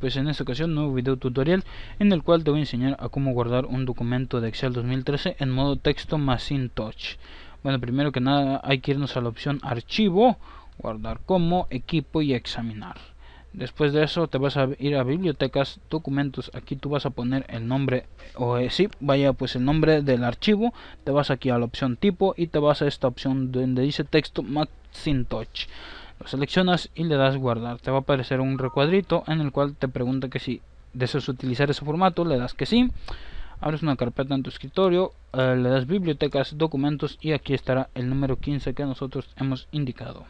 pues en esta ocasión nuevo video tutorial en el cual te voy a enseñar a cómo guardar un documento de Excel 2013 en modo texto más touch bueno primero que nada hay que irnos a la opción archivo guardar como equipo y examinar después de eso te vas a ir a bibliotecas documentos aquí tú vas a poner el nombre o eh, sí, vaya pues el nombre del archivo te vas aquí a la opción tipo y te vas a esta opción donde dice texto más touch lo seleccionas y le das guardar. Te va a aparecer un recuadrito en el cual te pregunta que si deseas utilizar ese formato, le das que sí. Abres una carpeta en tu escritorio, eh, le das bibliotecas, documentos y aquí estará el número 15 que nosotros hemos indicado.